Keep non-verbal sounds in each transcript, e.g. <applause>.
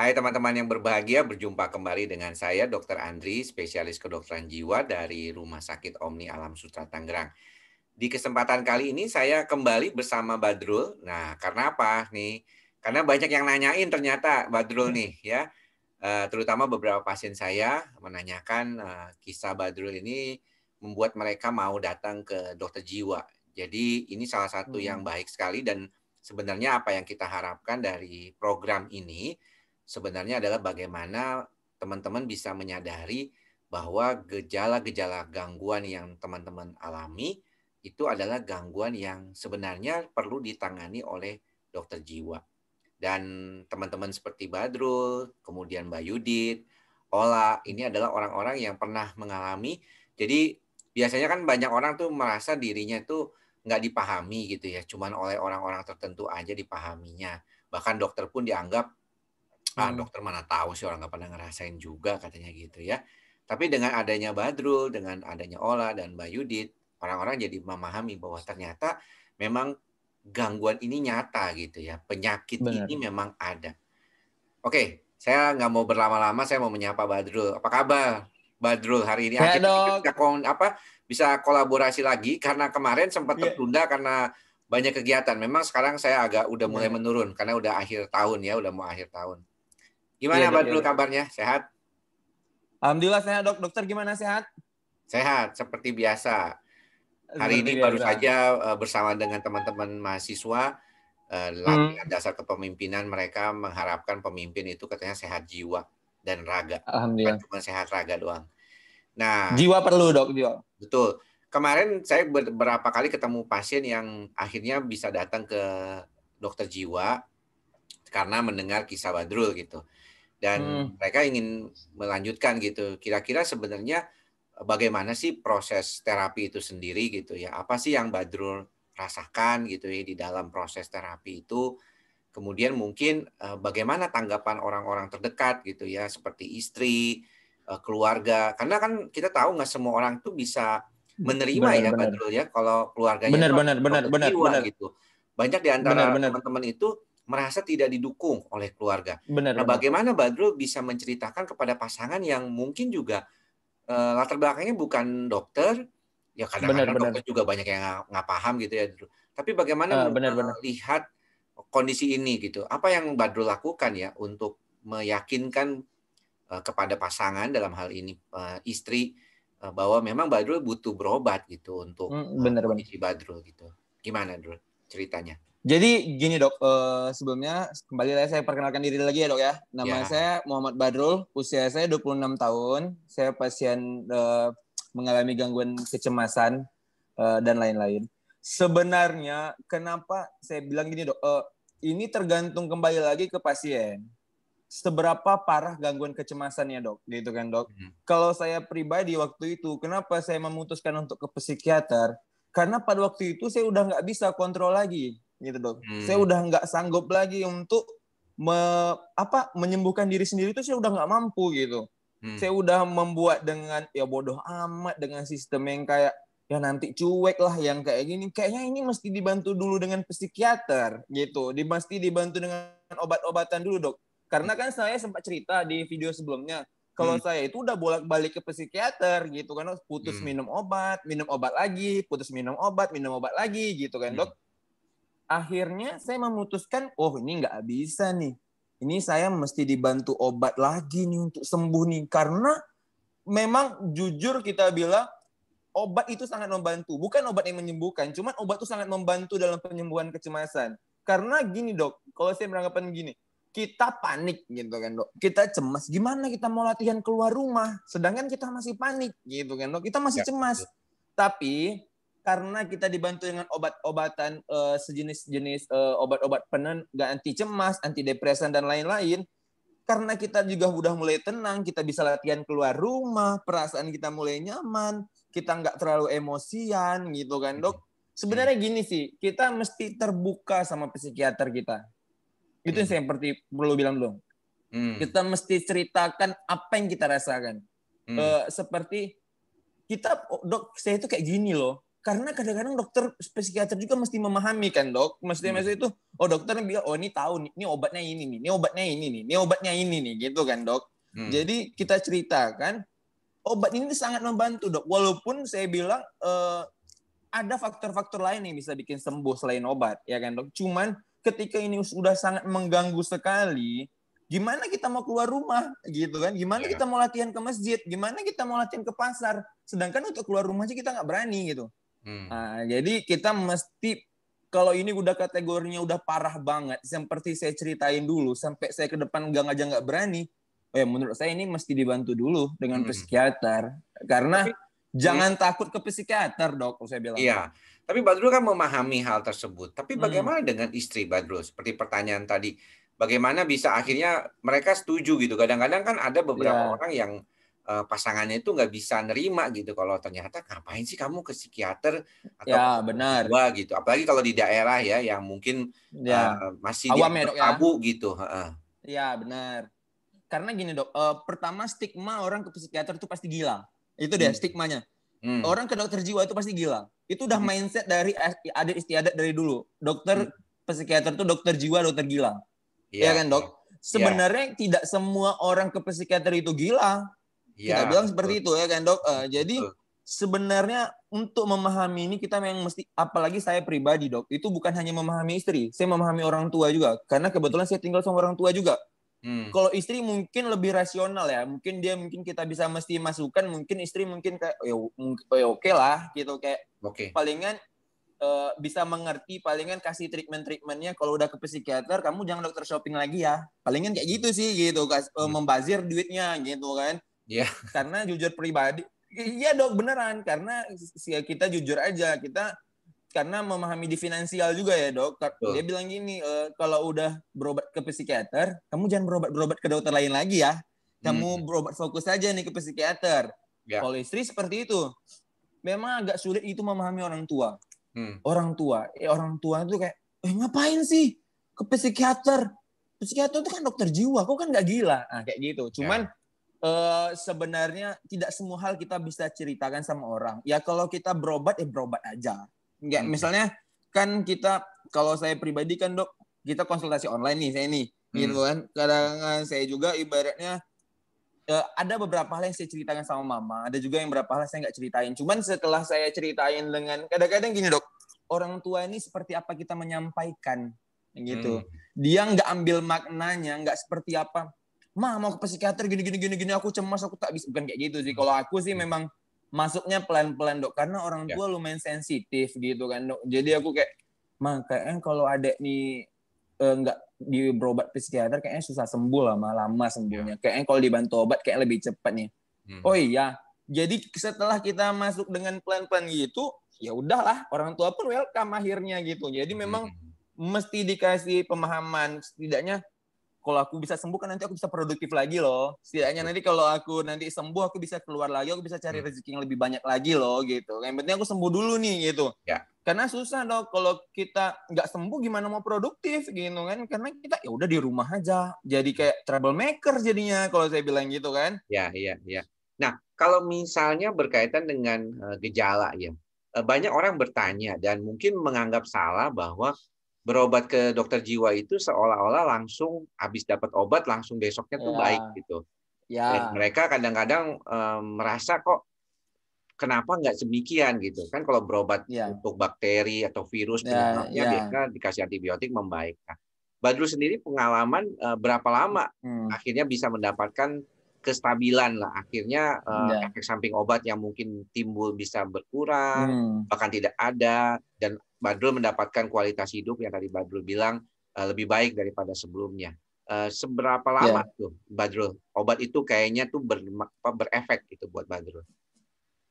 Hai teman-teman yang berbahagia, berjumpa kembali dengan saya Dr. Andri, spesialis kedokteran jiwa dari Rumah Sakit Omni Alam Sutra Tangerang. Di kesempatan kali ini saya kembali bersama Badrul. Nah, karena apa nih? Karena banyak yang nanyain ternyata Badrul hmm. nih ya. Eh, terutama beberapa pasien saya menanyakan eh, kisah Badrul ini membuat mereka mau datang ke dokter jiwa. Jadi ini salah satu yang hmm. baik sekali dan sebenarnya apa yang kita harapkan dari program ini sebenarnya adalah bagaimana teman-teman bisa menyadari bahwa gejala-gejala gangguan yang teman-teman alami itu adalah gangguan yang sebenarnya perlu ditangani oleh dokter jiwa. Dan teman-teman seperti Badrul, kemudian Mbak Yudit, Ola, ini adalah orang-orang yang pernah mengalami. Jadi biasanya kan banyak orang tuh merasa dirinya tuh nggak dipahami gitu ya, cuman oleh orang-orang tertentu aja dipahaminya. Bahkan dokter pun dianggap ah hmm. dokter mana tahu sih orang nggak pernah ngerasain juga katanya gitu ya. Tapi dengan adanya Badrul, dengan adanya Ola dan Bayudit, orang-orang jadi memahami bahwa ternyata memang gangguan ini nyata gitu ya. Penyakit Benar. ini memang ada. Oke, saya nggak mau berlama-lama, saya mau menyapa Badrul. Apa kabar? Badrul hari ini ya, akhirnya kita apa bisa kolaborasi lagi karena kemarin sempat iya. tertunda karena banyak kegiatan. Memang sekarang saya agak udah mulai iya. menurun karena udah akhir tahun ya, udah mau akhir tahun. Gimana iya, dulu iya. kabarnya? Sehat? Alhamdulillah sehat dok. Dokter gimana sehat? Sehat seperti biasa. Hari seperti ini biasa. baru saja eh, bersama dengan teman-teman mahasiswa eh, hmm. latihan hmm. dasar kepemimpinan mereka mengharapkan pemimpin itu katanya sehat jiwa dan raga. Alhamdulillah. Bukan cuma sehat raga doang. Nah, jiwa perlu dok jiwa. Betul. Kemarin saya beberapa kali ketemu pasien yang akhirnya bisa datang ke dokter jiwa karena mendengar kisah Badrul gitu dan hmm. mereka ingin melanjutkan gitu. Kira-kira sebenarnya eh, bagaimana sih proses terapi itu sendiri gitu ya? Apa sih yang Badrul rasakan gitu ya di dalam proses terapi itu? Kemudian mungkin eh, bagaimana tanggapan orang-orang terdekat gitu ya seperti istri, eh, keluarga. Karena kan kita tahu nggak semua orang tuh bisa menerima benar, ya benar. Badrul ya kalau keluarganya benar benar benar benar, gitu. Banyak di antara teman-teman itu merasa tidak didukung oleh keluarga. Benar, nah, bagaimana Badrul bisa menceritakan kepada pasangan yang mungkin juga uh, latar belakangnya bukan dokter, ya kadang-kadang dokter juga banyak yang nggak, paham gitu ya. Tapi bagaimana uh, benar, benar. Eh, lihat kondisi ini gitu? Apa yang Badrul lakukan ya untuk meyakinkan uh, kepada pasangan dalam hal ini uh, istri bahwa memang Badrul butuh berobat gitu untuk hmm, benar, kondisi benar. Badrul gitu. Gimana, Badrul Ceritanya? Jadi gini dok, uh, sebelumnya kembali lagi saya perkenalkan diri lagi ya dok ya. Nama yeah. saya Muhammad Badrul, usia saya 26 tahun. Saya pasien uh, mengalami gangguan kecemasan uh, dan lain-lain. Sebenarnya kenapa saya bilang gini dok, uh, ini tergantung kembali lagi ke pasien. Seberapa parah gangguan kecemasannya dok, gitu kan dok. Mm. Kalau saya pribadi waktu itu, kenapa saya memutuskan untuk ke psikiater? Karena pada waktu itu saya udah nggak bisa kontrol lagi gitu dong. Hmm. Saya udah nggak sanggup lagi untuk me, apa menyembuhkan diri sendiri itu saya udah nggak mampu gitu. Hmm. Saya udah membuat dengan ya bodoh amat dengan sistem yang kayak ya nanti cuek lah yang kayak gini. Kayaknya ini mesti dibantu dulu dengan psikiater gitu. Di dibantu dengan obat-obatan dulu dok. Karena kan saya sempat cerita di video sebelumnya kalau hmm. saya itu udah bolak-balik ke psikiater gitu kan putus hmm. minum obat minum obat lagi putus minum obat minum obat lagi gitu kan hmm. dok akhirnya saya memutuskan, oh ini nggak bisa nih. Ini saya mesti dibantu obat lagi nih untuk sembuh nih. Karena memang jujur kita bilang, obat itu sangat membantu. Bukan obat yang menyembuhkan, cuman obat itu sangat membantu dalam penyembuhan kecemasan. Karena gini dok, kalau saya beranggapan gini, kita panik gitu kan dok. Kita cemas, gimana kita mau latihan keluar rumah, sedangkan kita masih panik gitu kan dok. Kita masih ya, cemas. Ya. Tapi karena kita dibantu dengan obat-obatan uh, sejenis-jenis uh, obat-obat gak anti cemas, anti depresan dan lain-lain. Karena kita juga udah mulai tenang, kita bisa latihan keluar rumah, perasaan kita mulai nyaman, kita nggak terlalu emosian gitu kan dok. Sebenarnya gini sih, kita mesti terbuka sama psikiater kita. Itu hmm. yang seperti perlu bilang dong. Hmm. Kita mesti ceritakan apa yang kita rasakan. Hmm. Uh, seperti kita oh, dok saya itu kayak gini loh karena kadang-kadang dokter psikiater juga mesti memahami kan dok hmm. maksudnya hmm. itu oh dokter bilang oh ini tahu nih ini obatnya ini nih ini obatnya ini nih ini obatnya ini nih gitu kan dok hmm. jadi kita ceritakan obat ini sangat membantu dok walaupun saya bilang uh, ada faktor-faktor lain yang bisa bikin sembuh selain obat ya kan dok cuman ketika ini sudah sangat mengganggu sekali gimana kita mau keluar rumah gitu kan gimana iya. kita mau latihan ke masjid gimana kita mau latihan ke pasar sedangkan untuk keluar rumah aja kita nggak berani gitu Hmm. Nah, jadi kita mesti kalau ini udah kategorinya udah parah banget, seperti saya ceritain dulu, sampai saya ke depan gak aja nggak berani, oh ya menurut saya ini mesti dibantu dulu dengan hmm. psikiater, karena Tapi, hmm. jangan hmm. takut ke psikiater dok, saya bilang. Iya. Tapi Badrul kan memahami hal tersebut. Tapi hmm. bagaimana hmm. dengan istri Badrul? Seperti pertanyaan tadi, bagaimana bisa akhirnya mereka setuju gitu? Kadang-kadang kan ada beberapa ya. orang yang Eh, pasangannya itu nggak bisa nerima gitu kalau ternyata ngapain sih kamu ke psikiater atau ya, benar. gitu apalagi kalau di daerah ya yang mungkin ya. Uh, masih Awam ya, dok, ya? tabu gitu uh. ya benar karena gini dok uh, pertama stigma orang ke psikiater itu pasti gila itu deh hmm. stigmanya hmm. orang ke dokter jiwa itu pasti gila itu udah hmm. mindset dari adat istiadat dari dulu dokter hmm. psikiater itu dokter jiwa dokter gila ya, ya kan dok ya. sebenarnya ya. tidak semua orang ke psikiater itu gila Ya, kita iya, bilang betul. seperti itu ya kan dok. Uh, jadi sebenarnya untuk memahami ini kita memang mesti apalagi saya pribadi dok itu bukan hanya memahami istri, saya memahami orang tua juga karena kebetulan saya tinggal sama orang tua juga. Hmm. Kalau istri mungkin lebih rasional ya, mungkin dia mungkin kita bisa mesti masukkan, mungkin istri mungkin kayak ya, ya oke okay lah gitu kayak okay. palingan uh, bisa mengerti palingan kasih treatment-treatmentnya kalau udah ke psikiater kamu jangan dokter shopping lagi ya palingan kayak gitu sih gitu kas, eh, hmm. membazir duitnya gitu kan Iya. Karena jujur pribadi, iya dok beneran karena kita jujur aja kita karena memahami di finansial juga ya dok. Betul. Dia bilang gini, e, kalau udah berobat ke psikiater, kamu jangan berobat berobat ke dokter lain lagi ya. Kamu hmm. berobat fokus saja nih ke psikiater. Ya. Kalau istri seperti itu, memang agak sulit itu memahami orang tua. Hmm. Orang tua, eh, orang tua itu kayak, eh, ngapain sih ke psikiater? Psikiater itu kan dokter jiwa, kok kan nggak gila, nah, kayak gitu. Ya. Cuman ya uh, sebenarnya tidak semua hal kita bisa ceritakan sama orang. Ya kalau kita berobat ya berobat aja. Enggak, hmm. misalnya kan kita kalau saya pribadi kan dok kita konsultasi online nih saya nih hmm. gitu kan. Kadang saya juga ibaratnya uh, ada beberapa hal yang saya ceritakan sama mama, ada juga yang beberapa hal yang saya nggak ceritain. Cuman setelah saya ceritain dengan kadang-kadang gini dok, orang tua ini seperti apa kita menyampaikan gitu. Hmm. Dia nggak ambil maknanya, nggak seperti apa mama mau ke psikiater gini gini gini gini aku cemas aku tak bisa bukan kayak gitu sih kalau aku sih hmm. memang masuknya pelan-pelan dok karena orang ya. tua yeah. lumayan sensitif gitu kan dok jadi aku kayak ma kayaknya kalau adek nih e, nggak uh, di berobat psikiater kayaknya susah sembuh lama lama sembuhnya yeah. kayaknya kalau dibantu obat kayak lebih cepat nih hmm. oh iya jadi setelah kita masuk dengan pelan-pelan gitu ya udahlah orang tua pun welcome akhirnya gitu jadi hmm, memang hmm, hmm. mesti dikasih pemahaman setidaknya kalau aku bisa sembuh kan nanti aku bisa produktif lagi loh. Setidaknya nanti kalau aku nanti sembuh aku bisa keluar lagi, aku bisa cari hmm. rezeki yang lebih banyak lagi loh gitu. Yang penting aku sembuh dulu nih gitu. Ya. Karena susah dong kalau kita nggak sembuh gimana mau produktif gitu kan? Karena kita ya udah di rumah aja. Jadi kayak troublemaker jadinya kalau saya bilang gitu kan. Ya, iya, iya. Nah, kalau misalnya berkaitan dengan eh, gejala ya. Eh, banyak orang bertanya dan mungkin menganggap salah bahwa berobat ke dokter jiwa itu seolah-olah langsung habis dapat obat langsung besoknya tuh ya. baik gitu. Ya. Dan mereka kadang-kadang um, merasa kok kenapa nggak demikian gitu kan kalau berobat ya. untuk bakteri atau virus ya, penyebabnya ya. biasanya dikasih antibiotik membaik. Nah, Badru sendiri pengalaman uh, berapa lama hmm. akhirnya bisa mendapatkan kestabilan lah akhirnya eh, iya. efek samping obat yang mungkin timbul bisa berkurang hmm. bahkan tidak ada dan Badrul mendapatkan kualitas hidup yang tadi Badrul bilang eh, lebih baik daripada sebelumnya eh, seberapa iya. lama yeah. tuh Badrul obat itu kayaknya tuh ber, berefek gitu buat Badrul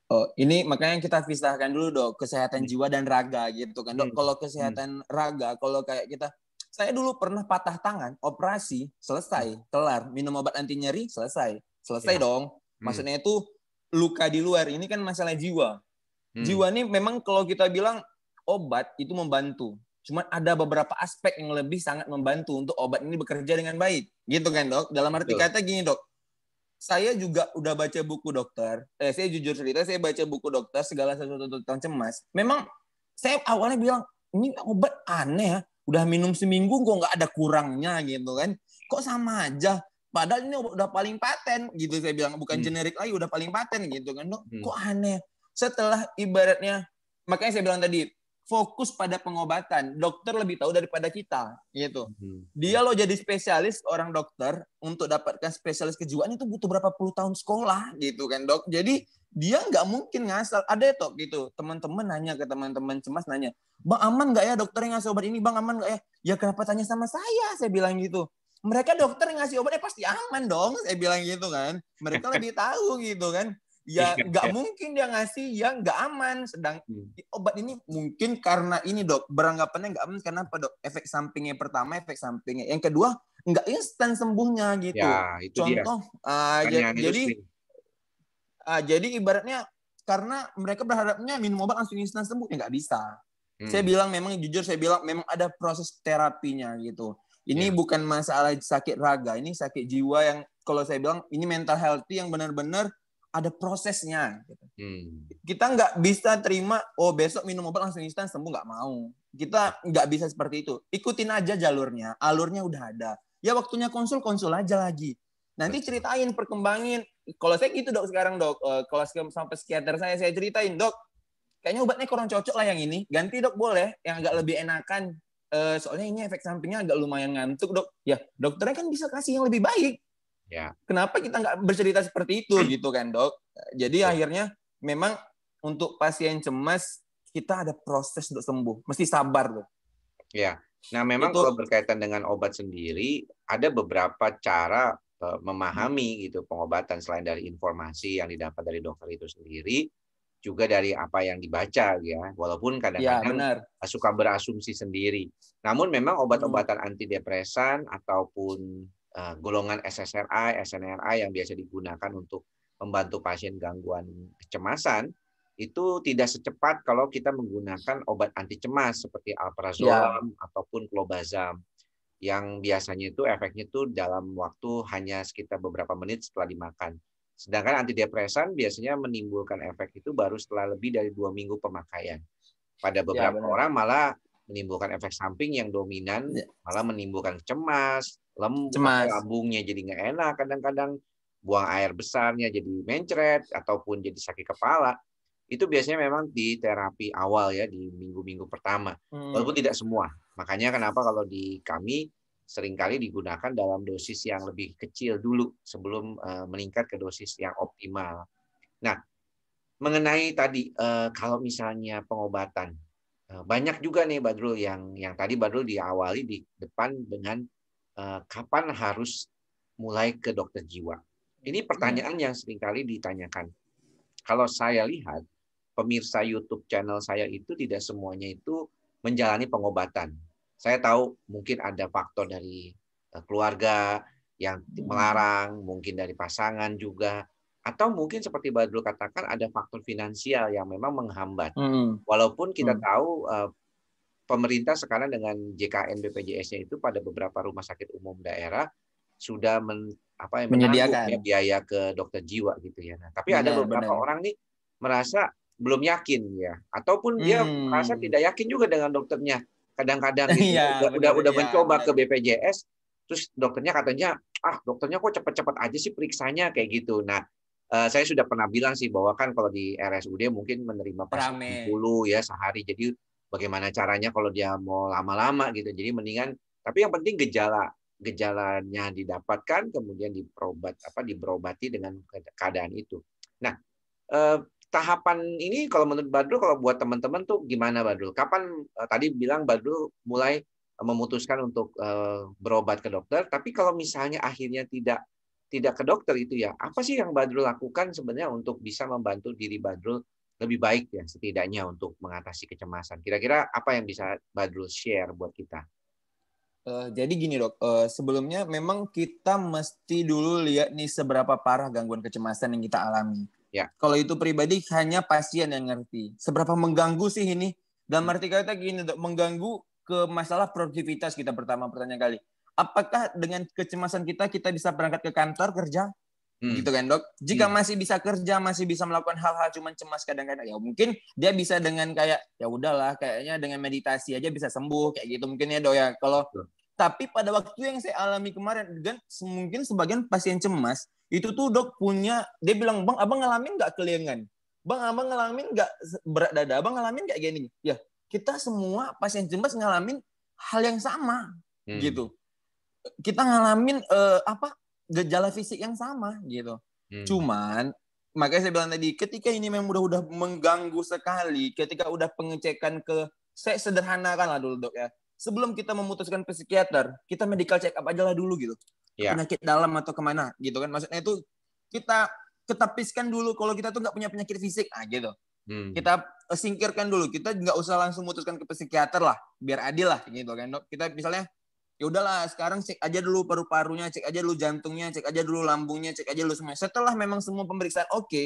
Oh, ini makanya kita pisahkan dulu dok kesehatan hmm. jiwa dan raga gitu kan dok. Hmm. Kalau hmm. kesehatan hmm. raga, kalau kayak kita saya dulu pernah patah tangan, operasi, selesai, hmm. kelar, minum obat anti nyeri, selesai. Selesai ya. dong. Hmm. Maksudnya itu luka di luar, ini kan masalah jiwa. Hmm. Jiwa ini memang kalau kita bilang obat itu membantu. Cuman ada beberapa aspek yang lebih sangat membantu untuk obat ini bekerja dengan baik. Gitu kan, Dok? Dalam arti Betul. kata gini, Dok saya juga udah baca buku dokter. Eh, saya jujur cerita, saya baca buku dokter segala sesuatu tentang cemas. Memang saya awalnya bilang ini obat aneh ya udah minum seminggu kok nggak ada kurangnya gitu kan kok sama aja padahal ini udah paling paten gitu saya bilang bukan hmm. generik lagi udah paling paten gitu kan hmm. kok aneh setelah ibaratnya makanya saya bilang tadi fokus pada pengobatan. Dokter lebih tahu daripada kita, gitu. Hmm. Dia lo jadi spesialis orang dokter untuk dapatkan spesialis kejiwaan itu butuh berapa puluh tahun sekolah, gitu kan dok. Jadi dia nggak mungkin ngasal. Ada ya tok gitu. Teman-teman nanya ke teman-teman cemas nanya, bang aman nggak ya dokter yang ngasih obat ini? Bang aman nggak ya? Ya kenapa tanya sama saya? Saya bilang gitu. Mereka dokter yang ngasih obatnya eh, pasti aman dong. Saya bilang gitu kan. Mereka <laughs> lebih tahu gitu kan ya iya. nggak mungkin dia ngasih yang nggak aman sedang hmm. obat ini mungkin karena ini dok beranggapannya nggak aman karena apa dok efek sampingnya pertama efek sampingnya yang kedua nggak instan sembuhnya gitu ya, itu contoh dia. Ah, uh, jadi uh, jadi ibaratnya karena mereka berharapnya minum obat langsung instan sembuh ya nggak bisa hmm. saya bilang memang jujur saya bilang memang ada proses terapinya gitu ini ya. bukan masalah sakit raga ini sakit jiwa yang kalau saya bilang ini mental healthy yang benar-benar ada prosesnya. Gitu. Hmm. Kita nggak bisa terima, oh besok minum obat langsung instan sembuh nggak mau. Kita nggak bisa seperti itu. Ikutin aja jalurnya, alurnya udah ada. Ya waktunya konsul konsul aja lagi. Nanti ceritain, perkembangin. Kalau saya gitu dok sekarang dok, eh, kalau sampai psikiater saya saya ceritain dok, kayaknya obatnya kurang cocok lah yang ini. Ganti dok boleh, yang agak lebih enakan. Eh, soalnya ini efek sampingnya agak lumayan ngantuk dok. Ya dokternya kan bisa kasih yang lebih baik Ya. Kenapa kita nggak bercerita seperti itu hmm. gitu kan dok? Jadi ya. akhirnya memang untuk pasien cemas kita ada proses untuk sembuh, mesti sabar loh. Ya. Nah memang itu, kalau berkaitan dengan obat sendiri ada beberapa cara uh, memahami hmm. gitu pengobatan selain dari informasi yang didapat dari dokter itu sendiri juga dari apa yang dibaca ya walaupun ya, kadang-kadang ya, suka berasumsi sendiri namun memang obat-obatan hmm. antidepresan ataupun Eh, golongan SSRI, SNRI yang biasa digunakan untuk membantu pasien gangguan kecemasan itu tidak secepat kalau kita menggunakan obat anti cemas seperti alprazolam ya. ataupun clobazam yang biasanya itu efeknya itu dalam waktu hanya sekitar beberapa menit setelah dimakan. Sedangkan antidepresan biasanya menimbulkan efek itu baru setelah lebih dari dua minggu pemakaian. Pada ya, beberapa ya, orang malah menimbulkan efek samping yang dominan, ya. malah menimbulkan cemas, lembab lambungnya jadi nggak enak kadang-kadang buang air besarnya jadi mencret ataupun jadi sakit kepala itu biasanya memang di terapi awal ya di minggu-minggu pertama hmm. walaupun tidak semua makanya kenapa kalau di kami seringkali digunakan dalam dosis yang lebih kecil dulu sebelum uh, meningkat ke dosis yang optimal. Nah, mengenai tadi uh, kalau misalnya pengobatan uh, banyak juga nih Badrul yang yang tadi Badrul diawali di depan dengan Eh, kapan harus mulai ke dokter jiwa? Ini pertanyaan yang seringkali ditanyakan. Kalau saya lihat, pemirsa YouTube channel saya itu tidak semuanya itu menjalani pengobatan. Saya tahu mungkin ada faktor dari eh, keluarga yang hmm. melarang, mungkin dari pasangan juga, atau mungkin seperti Badul katakan ada faktor finansial yang memang menghambat. Hmm. Walaupun kita hmm. tahu eh, pemerintah sekarang dengan JKN BPJS-nya itu pada beberapa rumah sakit umum daerah sudah men, apa yang menyediakan ya, biaya ke dokter jiwa gitu ya. Nah, tapi benar, ada beberapa benar. orang nih merasa belum yakin ya ataupun dia hmm. merasa tidak yakin juga dengan dokternya. Kadang-kadang gitu, ya, udah benar, udah ya, mencoba benar. ke BPJS terus dokternya katanya ah dokternya kok cepat-cepat aja sih periksanya kayak gitu. Nah, Uh, saya sudah pernah bilang sih bahwa kan kalau di RSUD mungkin menerima pasien 10 ya sehari. Jadi bagaimana caranya kalau dia mau lama-lama gitu. Jadi mendingan tapi yang penting gejala gejalanya didapatkan kemudian diperobat apa diberobati dengan keadaan itu. Nah, eh, tahapan ini kalau menurut Badru kalau buat teman-teman tuh gimana Badru? Kapan eh, tadi bilang Badru mulai memutuskan untuk eh, berobat ke dokter, tapi kalau misalnya akhirnya tidak tidak ke dokter itu ya, apa sih yang Badrul lakukan sebenarnya untuk bisa membantu diri Badrul lebih baik ya setidaknya untuk mengatasi kecemasan. Kira-kira apa yang bisa Badrul share buat kita? Uh, jadi gini dok, uh, sebelumnya memang kita mesti dulu lihat nih seberapa parah gangguan kecemasan yang kita alami. Ya. Kalau itu pribadi hanya pasien yang ngerti. Seberapa mengganggu sih ini? Dan hmm. arti kata gini dok, mengganggu ke masalah produktivitas kita pertama pertanyaan kali. Apakah dengan kecemasan kita kita bisa berangkat ke kantor kerja? Hmm. Gitu kan dok? Jika hmm. masih bisa kerja, masih bisa melakukan hal-hal cuman cemas kadang-kadang, ya mungkin dia bisa dengan kayak ya udahlah, kayaknya dengan meditasi aja bisa sembuh kayak gitu mungkin ya dok ya. Kalau tapi pada waktu yang saya alami kemarin kan mungkin sebagian pasien cemas itu tuh dok punya dia bilang bang abang ngalamin nggak keliangan, bang abang ngalamin nggak berat dada, abang ngalamin nggak gini, ya kita semua pasien cemas ngalamin hal yang sama hmm. gitu. Kita ngalamin uh, apa gejala fisik yang sama gitu. Hmm. Cuman makanya saya bilang tadi ketika ini memang udah udah mengganggu sekali, ketika udah pengecekan ke saya sederhanakan lah dulu dok ya. Sebelum kita memutuskan ke psikiater, kita medical check up aja lah dulu gitu. Yeah. Penyakit dalam atau kemana gitu kan maksudnya itu kita ketapiskan dulu kalau kita tuh nggak punya penyakit fisik aja ah, gitu. Hmm. Kita eh, singkirkan dulu. Kita nggak usah langsung memutuskan ke psikiater lah, biar adil lah gitu kan. Kita misalnya ya udahlah sekarang cek aja dulu paru-parunya, cek aja dulu jantungnya, cek aja dulu lambungnya, cek aja dulu semuanya. Setelah memang semua pemeriksaan oke, okay,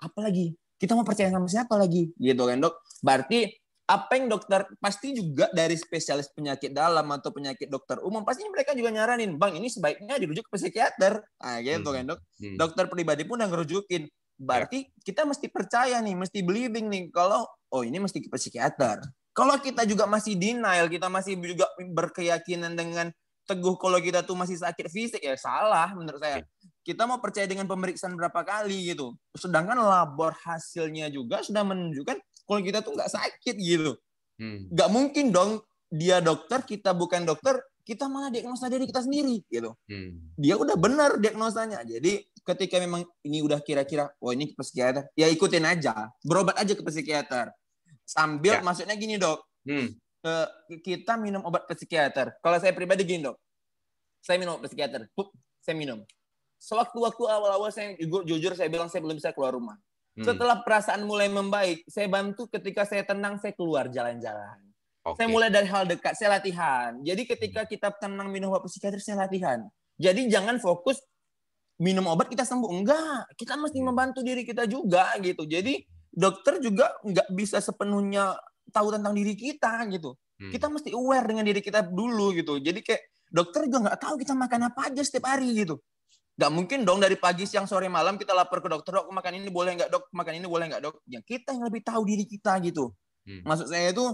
apa lagi? Kita mau percaya sama siapa lagi? Gitu kan dok? Berarti apa yang dokter pasti juga dari spesialis penyakit dalam atau penyakit dokter umum pasti mereka juga nyaranin bang ini sebaiknya dirujuk ke psikiater nah, gitu hmm. kan dok hmm. dokter pribadi pun yang ngerujukin berarti ya. kita mesti percaya nih mesti believing nih kalau oh ini mesti ke psikiater kalau kita juga masih denial, kita masih juga berkeyakinan dengan teguh kalau kita tuh masih sakit fisik ya salah menurut saya. Iya. Kita mau percaya dengan pemeriksaan berapa kali gitu. Sedangkan labor hasilnya juga sudah menunjukkan kalau kita tuh nggak sakit gitu. Hmm. Gak mungkin dong dia dokter, kita bukan dokter, kita malah diagnosa diri kita sendiri gitu. Hmm. Dia udah benar diagnosanya. Jadi ketika memang ini udah kira-kira, oh ini ke psikiater, ya ikutin aja, berobat aja ke psikiater. Sambil ya. maksudnya gini dok, hmm. Eh, kita minum obat psikiater. Kalau saya pribadi gini dok, saya minum obat psikiater, Pup, saya minum. Sewaktu-waktu awal-awal saya jujur saya bilang saya belum bisa keluar rumah. Hmm. Setelah perasaan mulai membaik, saya bantu ketika saya tenang saya keluar jalan-jalan. Okay. Saya mulai dari hal dekat, saya latihan. Jadi ketika hmm. kita tenang minum obat psikiater saya latihan. Jadi jangan fokus minum obat kita sembuh enggak kita mesti hmm. membantu diri kita juga gitu jadi dokter juga nggak bisa sepenuhnya tahu tentang diri kita gitu. Hmm. Kita mesti aware dengan diri kita dulu gitu. Jadi kayak dokter juga nggak tahu kita makan apa aja setiap hari gitu. Gak mungkin dong dari pagi, siang, sore, malam kita lapor ke dokter, dok makan ini boleh nggak dok, makan ini boleh nggak dok. Ya kita yang lebih tahu diri kita gitu. Hmm. Maksud saya itu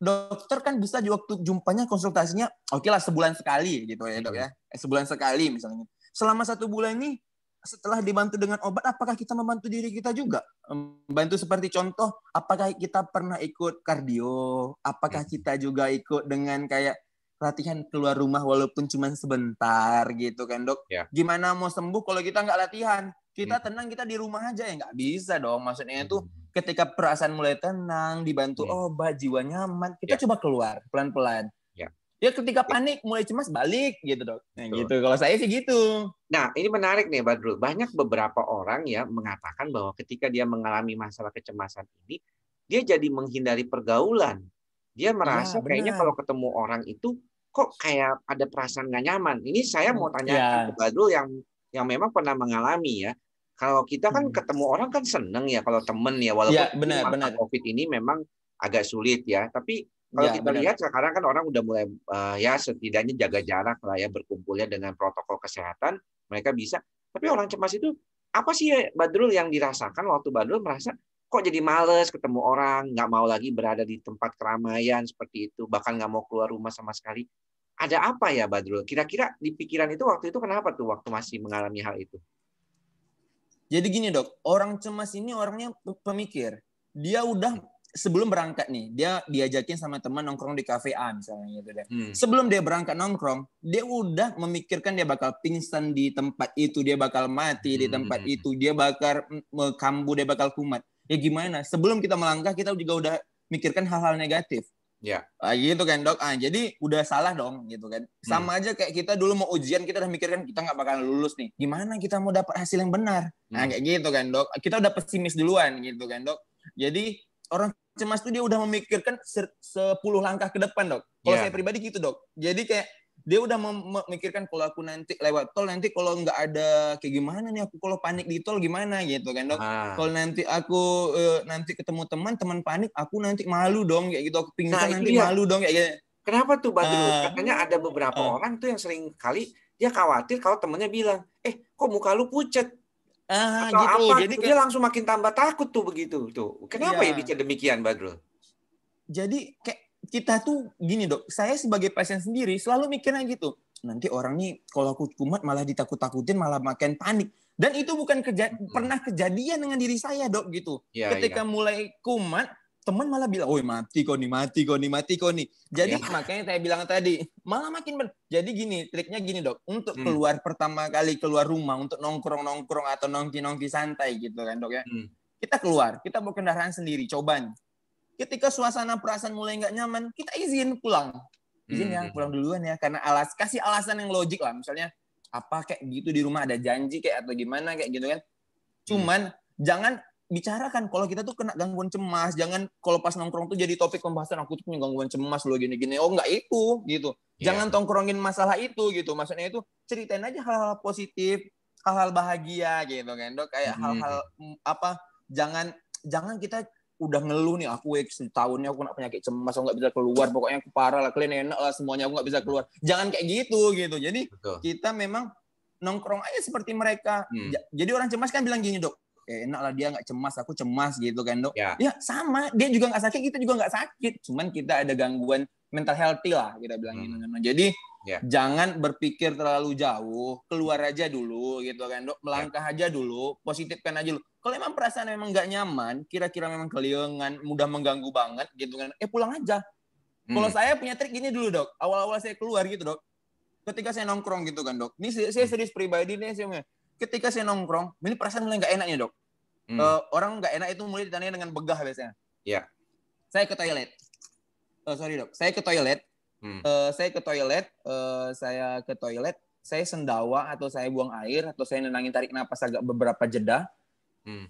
dokter kan bisa di waktu jumpanya konsultasinya oke okay lah sebulan sekali gitu ya dok ya hmm. eh, sebulan sekali misalnya selama satu bulan ini setelah dibantu dengan obat, apakah kita membantu diri kita juga? Bantu seperti contoh, apakah kita pernah ikut kardio? Apakah ya. kita juga ikut dengan kayak latihan keluar rumah walaupun cuma sebentar gitu kan dok? Ya. Gimana mau sembuh kalau kita nggak latihan? Kita hmm. tenang, kita di rumah aja ya nggak bisa dong. Maksudnya itu hmm. ketika perasaan mulai tenang, dibantu hmm. obat, jiwa nyaman, kita ya. coba keluar pelan-pelan. Ya ketika ya. panik mulai cemas balik gitu dok. Nah, gitu. Kalau saya sih gitu. Nah ini menarik nih Badrul. Banyak beberapa orang ya mengatakan bahwa ketika dia mengalami masalah kecemasan ini, dia jadi menghindari pergaulan. Dia ya, merasa ya, kayaknya kalau ketemu orang itu kok kayak ada perasaan gak nyaman. Ini saya mau hmm, tanya ya. ke Badrul yang yang memang pernah mengalami ya. Kalau kita kan hmm. ketemu orang kan seneng ya kalau temen ya, ya walaupun ya, benar, benar. COVID ini memang agak sulit ya. Tapi kalau ya, kita benar. lihat sekarang kan orang udah mulai uh, ya setidaknya jaga jarak lah ya berkumpulnya dengan protokol kesehatan, mereka bisa. Tapi orang cemas itu apa sih ya Badrul yang dirasakan waktu Badrul merasa kok jadi males ketemu orang, nggak mau lagi berada di tempat keramaian seperti itu, bahkan nggak mau keluar rumah sama sekali. Ada apa ya Badrul? Kira-kira di pikiran itu waktu itu kenapa tuh waktu masih mengalami hal itu? Jadi gini dok, orang cemas ini orangnya pemikir. Dia udah sebelum berangkat nih dia diajakin sama teman nongkrong di kafe A misalnya gitu deh. Kan. Hmm. Sebelum dia berangkat nongkrong, dia udah memikirkan dia bakal pingsan di tempat itu, dia bakal mati di hmm, tempat hmm, hmm. itu, dia bakal kambuh, dia bakal kumat. Ya gimana? Sebelum kita melangkah kita juga udah mikirkan hal-hal negatif. Ya. Yeah. Nah, gitu kan dok. Ah, jadi udah salah dong gitu kan. Sama hmm. aja kayak kita dulu mau ujian kita udah mikirkan kita nggak bakal lulus nih. Gimana kita mau dapat hasil yang benar? Ah, hmm. Nah kayak gitu kan dok. Kita udah pesimis duluan gitu kan dok. Jadi orang cemas tuh dia udah memikirkan 10 langkah ke depan, Dok. Kalau yeah. saya pribadi gitu, Dok. Jadi kayak dia udah memikirkan kalau aku nanti lewat tol nanti kalau nggak ada kayak gimana nih aku kalau panik di tol gimana gitu kan dok ah. kalau nanti aku e, nanti ketemu teman teman panik aku nanti malu dong kayak gitu aku pingsan nah, nanti dia. malu dong kayak gitu. kenapa tuh Badru uh, ah. katanya ada beberapa uh, orang tuh yang sering kali dia khawatir kalau temennya bilang eh kok muka lu pucet Ah, Atau gitu. Apa, jadi gitu. dia langsung makin tambah takut tuh begitu tuh. Kenapa iya. ya, ya bisa demikian, Badrul? Jadi kayak kita tuh gini dok, saya sebagai pasien sendiri selalu mikirnya gitu. Nanti orang nih kalau aku kumat malah ditakut-takutin, malah makin panik. Dan itu bukan keja hmm. pernah kejadian dengan diri saya dok gitu. Ya, Ketika ya. mulai kumat, teman malah bilang, woi mati kok nih, mati kok nih, mati kok nih. Jadi ya. makanya saya bilang tadi, malah makin ber... Jadi gini, triknya gini dok, untuk hmm. keluar pertama kali keluar rumah, untuk nongkrong-nongkrong atau nongki-nongki santai gitu kan dok ya. Hmm. Kita keluar, kita bawa kendaraan sendiri, cobaan. Ketika suasana perasaan mulai nggak nyaman, kita izin pulang. Izin hmm. ya, pulang duluan ya. Karena alas, kasih alasan yang logik lah. Misalnya, apa kayak gitu di rumah ada janji kayak atau gimana kayak gitu kan. Hmm. Cuman, hmm. jangan bicarakan kalau kita tuh kena gangguan cemas jangan kalau pas nongkrong tuh jadi topik pembahasan aku tuh punya gangguan cemas loh gini-gini oh nggak itu gitu iya. jangan yeah. tongkrongin masalah itu gitu maksudnya itu ceritain aja hal-hal positif hal-hal bahagia gitu kan dok kayak mm-hmm. hal-hal mm. apa jangan jangan kita udah ngeluh nih aku eh, setahunnya aku kena penyakit cemas aku nggak bisa keluar pokoknya aku parah lah kalian enak lah semuanya aku nggak bisa keluar jangan kayak gitu gitu jadi Betul. kita memang nongkrong aja seperti mereka mm. jadi orang cemas kan bilang gini dok ya enak lah dia nggak cemas aku cemas gitu kan dok ya. ya sama dia juga nggak sakit kita juga nggak sakit cuman kita ada gangguan mental healthy lah kita bilangin, gitu hmm. Kan, Jadi ya. jangan berpikir terlalu jauh, keluar aja dulu gitu kan, dok. Melangkah ya. aja dulu, positifkan aja dulu. Kalau emang perasaan memang nggak nyaman, kira-kira memang keliengan, mudah mengganggu banget gitu kan, eh pulang aja. Hmm. Kalau saya punya trik gini dulu dok, awal-awal saya keluar gitu dok, ketika saya nongkrong gitu kan dok, ini saya, saya hmm. serius pribadi nih saya ketika saya nongkrong, ini perasaan mulai nggak enak nih dok. Hmm. Uh, orang nggak enak itu mulai ditanya dengan begah biasanya. Iya. Saya ke toilet. Uh, sorry dok, saya ke toilet. Hmm. Uh, saya ke toilet, uh, saya ke toilet, saya sendawa atau saya buang air atau saya nenangin tarik napas agak beberapa jeda. Hmm.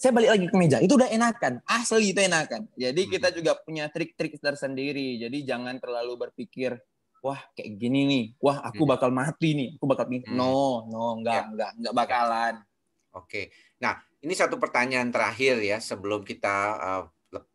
Saya balik lagi ke meja. Itu udah enakan, asli itu enakan. Jadi hmm. kita juga punya trik-trik tersendiri. Jadi jangan terlalu berpikir wah kayak gini nih, wah aku bakal mati nih, aku bakal hmm. no, no, enggak, ya. enggak, enggak ya. bakalan. Oke. Nah, ini satu pertanyaan terakhir ya sebelum kita eh,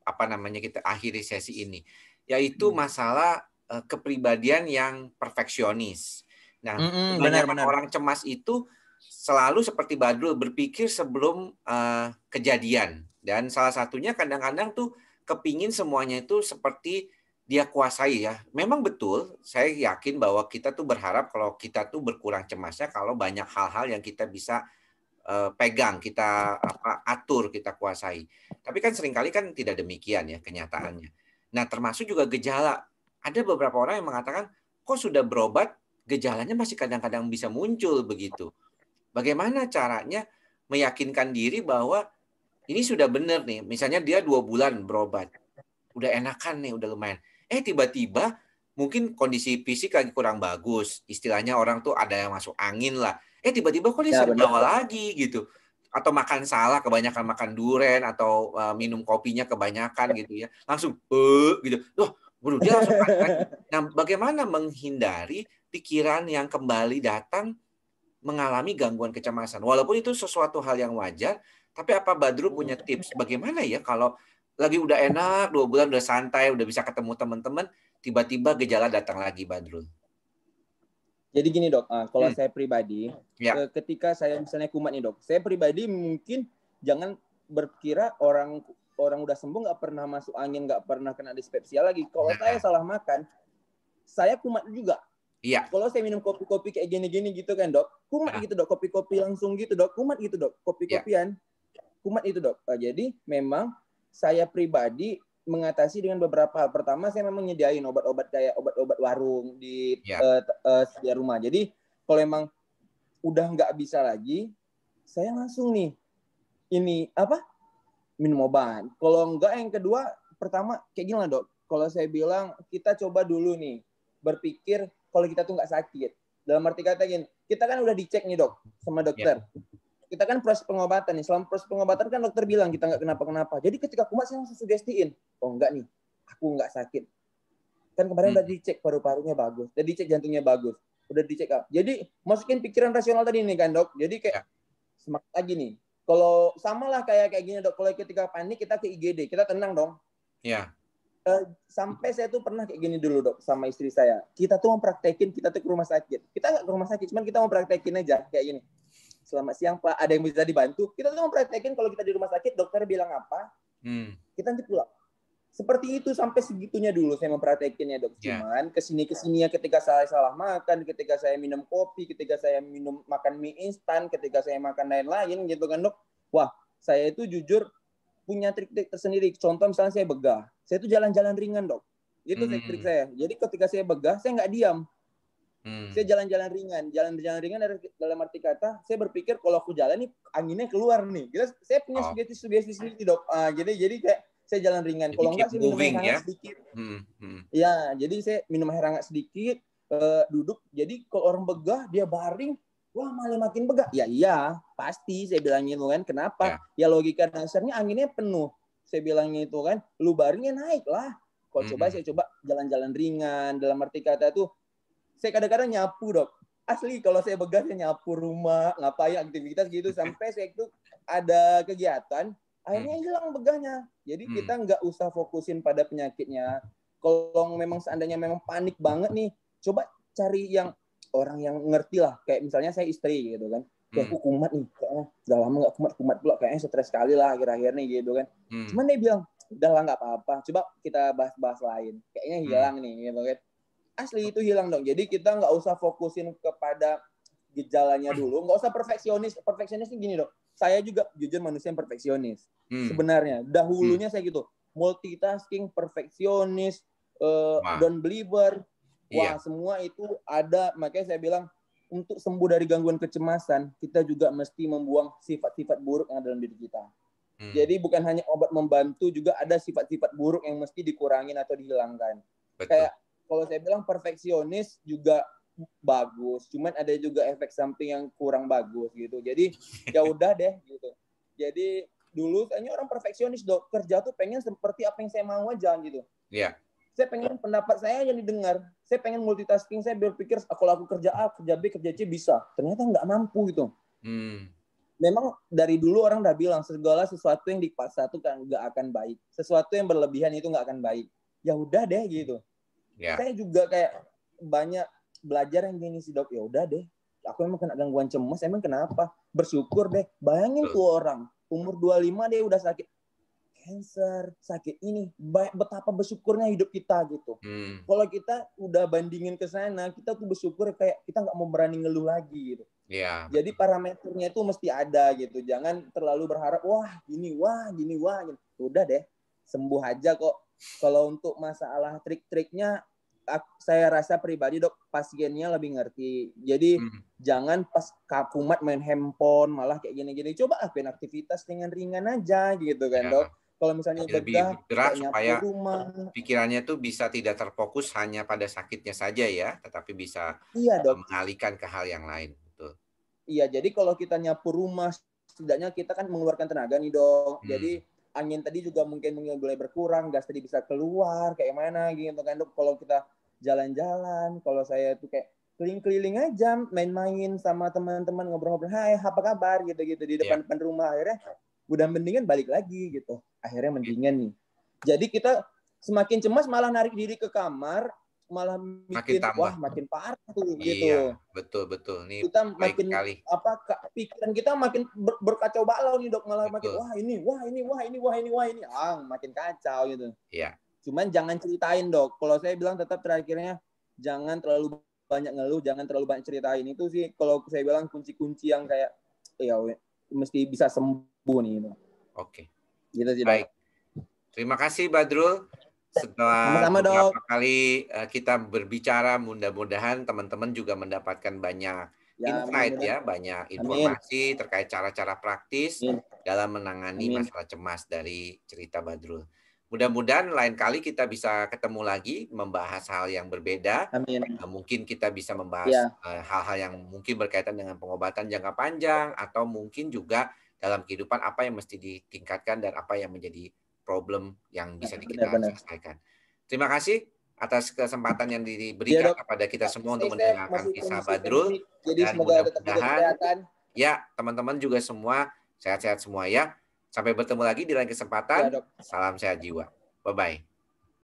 apa namanya kita akhiri sesi ini, yaitu masalah eh, kepribadian yang perfeksionis. Nah, hmm, banyak benar, benar. orang cemas itu selalu seperti Badul berpikir sebelum uh, kejadian dan salah satunya kadang-kadang tuh kepingin semuanya itu seperti dia kuasai ya. Memang betul, saya yakin bahwa kita tuh berharap kalau kita tuh berkurang cemasnya kalau banyak hal-hal yang kita bisa eh, pegang, kita apa atur, kita kuasai. Tapi kan seringkali kan tidak demikian ya kenyataannya. Nah, termasuk juga gejala. Ada beberapa orang yang mengatakan, "Kok sudah berobat, gejalanya masih kadang-kadang bisa muncul begitu." Bagaimana caranya meyakinkan diri bahwa ini sudah benar nih. Misalnya dia dua bulan berobat, udah enakan nih, udah lumayan eh tiba-tiba mungkin kondisi fisik lagi kurang bagus istilahnya orang tuh ada yang masuk angin lah eh tiba-tiba kok dia ya, lagi gitu atau makan salah kebanyakan makan duren atau uh, minum kopinya kebanyakan ya. gitu ya langsung eh gitu loh bro dia langsung <laughs> nah bagaimana menghindari pikiran yang kembali datang mengalami gangguan kecemasan walaupun itu sesuatu hal yang wajar tapi apa Badru punya iya. tips bagaimana ya kalau lagi udah enak dua bulan udah santai udah bisa ketemu teman-teman tiba-tiba gejala datang lagi Badrul jadi gini dok ah, kalau hmm. saya pribadi ya. ketika saya misalnya kumat nih dok saya pribadi mungkin jangan berkira orang orang udah sembuh nggak pernah masuk angin nggak pernah kena dispepsia lagi kalau nah. saya salah makan saya kumat juga Iya. Kalau saya minum kopi-kopi kayak gini-gini gitu kan, Dok. Kumat nah. gitu, Dok. Kopi-kopi langsung gitu, Dok. Kumat gitu, Dok. Kopi-kopian. Ya. Kumat itu, Dok. Ah, jadi memang saya pribadi mengatasi dengan beberapa hal. Pertama, saya memang nyediain obat-obat kayak obat-obat warung di yeah. Ya. uh, uh, eh, setiap rumah. Jadi kalau emang udah nggak bisa lagi, saya langsung nih ini apa minum obat. Kalau enggak yang kedua, pertama kayak gini lah dok? Kalau saya bilang kita coba dulu nih berpikir kalau kita tuh nggak sakit. Dalam arti kata gini, kita kan udah dicek nih dok sama dokter. Yeah kita kan proses pengobatan nih. Selama proses pengobatan kan dokter bilang kita nggak kenapa-kenapa. Jadi ketika kumat saya langsung sugestiin, oh enggak nih, aku nggak sakit. Kan kemarin hmm. udah dicek paru-parunya bagus, udah dicek jantungnya bagus, udah dicek Jadi masukin pikiran rasional tadi nih kan dok. Jadi kayak ya. semangat lagi nih. Kalau samalah kayak kayak gini dok, kalau ketika panik kita ke IGD, kita tenang dong. Iya. Uh, sampai saya tuh pernah kayak gini dulu dok sama istri saya. Kita tuh mau praktekin, kita tuh ke rumah sakit. Kita nggak ke rumah sakit, cuman kita mau praktekin aja kayak gini. Selamat siang Pak, ada yang bisa dibantu? Kita tuh mempraktekin kalau kita di rumah sakit, dokter bilang apa, hmm. kita nanti pulang. Seperti itu sampai segitunya dulu saya mempraktekinnya dok. Yeah. Cuman kesini kesini ya ketika saya salah makan, ketika saya minum kopi, ketika saya minum makan mie instan, ketika saya makan lain-lain gitu kan dok. Wah saya itu jujur punya trik-trik tersendiri. Contoh misalnya saya begah, saya itu jalan-jalan ringan dok. Itu hmm. trik-trik saya. Jadi ketika saya begah, saya nggak diam. Hmm. Saya jalan-jalan ringan, jalan-jalan ringan dalam arti kata saya berpikir kalau aku jalan nih anginnya keluar nih. jelas saya punya sugesti sugesti oh. sendiri dok. Uh, jadi jadi kayak saya jalan ringan. Kalau enggak sih minum ya? air ya? sedikit. Hmm. Hmm. Ya, jadi saya minum air hangat sedikit, uh, duduk. Jadi kalau orang begah dia baring, wah malah makin begah. Ya iya, pasti saya bilangin lu kan. Kenapa? Ya, ya logika dasarnya anginnya penuh. Saya bilangnya itu kan, lu baringnya naik lah. Kalau hmm. coba hmm. saya coba jalan-jalan ringan dalam arti kata tuh saya kadang-kadang nyapu dok asli kalau saya begas saya nyapu rumah ngapain aktivitas gitu hmm. sampai saya itu ada kegiatan akhirnya hmm. hilang begahnya jadi hmm. kita nggak usah fokusin pada penyakitnya kalau memang seandainya memang panik banget nih coba cari yang orang yang ngerti lah kayak misalnya saya istri gitu kan kayak aku hmm. kumat nih kayaknya udah lama nggak kumat kumat pula kayaknya stres sekali lah akhir-akhir nih gitu kan hmm. cuman dia bilang udah lah nggak apa-apa coba kita bahas-bahas lain kayaknya hilang hmm. nih gitu kan asli itu hilang dong. Jadi kita nggak usah fokusin kepada gejalanya hmm. dulu, nggak usah perfeksionis. Perfeksionisnya gini dong. Saya juga jujur manusia yang perfeksionis. Hmm. Sebenarnya dahulunya hmm. saya gitu, multitasking, perfeksionis, uh, don't believer. Wah, iya. semua itu ada. Makanya saya bilang untuk sembuh dari gangguan kecemasan, kita juga mesti membuang sifat-sifat buruk yang ada dalam diri kita. Hmm. Jadi bukan hanya obat membantu, juga ada sifat-sifat buruk yang mesti dikurangin atau dihilangkan. Betul. Kayak kalau saya bilang perfeksionis juga bagus, cuman ada juga efek samping yang kurang bagus gitu. Jadi <laughs> ya udah deh gitu. Jadi dulu kayaknya orang perfeksionis dok kerja tuh pengen seperti apa yang saya mau aja gitu. Iya. Yeah. Saya pengen pendapat saya yang didengar. Saya pengen multitasking. Saya berpikir kalau aku kerja A, kerja B, kerja C bisa. Ternyata nggak mampu gitu. Hmm. Memang dari dulu orang udah bilang segala sesuatu yang dipaksa itu kan nggak akan baik. Sesuatu yang berlebihan itu nggak akan baik. Ya udah deh gitu Yeah. Saya juga kayak banyak belajar yang gini sih dok. Ya udah deh, aku emang kena gangguan cemas, emang kenapa? Bersyukur deh. Bayangin tuh orang umur 25 dia udah sakit cancer, sakit ini, betapa bersyukurnya hidup kita gitu. Hmm. Kalau kita udah bandingin ke sana, kita tuh bersyukur kayak kita nggak mau berani ngeluh lagi gitu. Ya, Jadi parameternya itu mesti ada gitu. Jangan terlalu berharap wah gini, wah gini, wah gitu. Udah deh, sembuh aja kok. Kalau untuk masalah trik-triknya saya rasa pribadi dok pasiennya lebih ngerti. Jadi hmm. jangan pas kumat main handphone malah kayak gini-gini. Coba apain aktivitas dengan ringan aja gitu kan ya. dok. Kalau misalnya lebih gerak supaya rumah. pikirannya tuh bisa tidak terfokus hanya pada sakitnya saja ya, tetapi bisa iya, eh, dok. mengalihkan ke hal yang lain. Betul. Gitu. Iya, jadi kalau kita nyapu rumah, setidaknya kita kan mengeluarkan tenaga nih dok. Hmm. Jadi angin tadi juga mungkin mulai berkurang, gas tadi bisa keluar, kayak mana gitu kan dok. Kalau kita jalan-jalan kalau saya tuh kayak keliling-keliling aja main-main sama teman-teman ngobrol-ngobrol hai apa kabar gitu-gitu di iya. depan-depan rumah akhirnya udah mendingan balik lagi gitu akhirnya mendingan nih jadi kita semakin cemas malah narik diri ke kamar malah bikin makin wah makin parah tuh iya, gitu betul betul nih kita makin kali. apa pikiran kita makin ber, berkacau balau nih dok malah betul. makin wah ini wah ini wah ini wah ini wah ini ah makin kacau gitu iya Cuman jangan ceritain dok. Kalau saya bilang tetap terakhirnya jangan terlalu banyak ngeluh, jangan terlalu banyak ceritain. Itu sih kalau saya bilang kunci-kunci yang kayak ya mesti bisa sembuh nih. Oke. Okay. Gitu sih, Baik. Terima kasih Badrul. Setelah Sama-sama beberapa dok. kali eh, kita berbicara, mudah-mudahan teman-teman juga mendapatkan banyak ya, insight ya, banyak informasi amin. terkait cara-cara praktis amin. dalam menangani amin. masalah cemas dari cerita Badrul. Mudah-mudahan lain kali kita bisa ketemu lagi membahas hal yang berbeda. Amin. Eh, mungkin kita bisa membahas iya. hal eh, hal-hal yang mungkin berkaitan dengan pengobatan jangka panjang atau mungkin juga dalam kehidupan apa yang mesti ditingkatkan dan apa yang menjadi problem yang eh, bisa ya, kita benar, selesaikan. Terima kasih atas kesempatan yang iya, diberikan ya, kepada kita semua untuk mendengarkan kisah Badrul. Jadi dan semoga mudah-mudahan ya teman-teman juga semua sehat-sehat semua ya. Sampai bertemu lagi di lain kesempatan. Iya, Salam sehat jiwa. Bye-bye.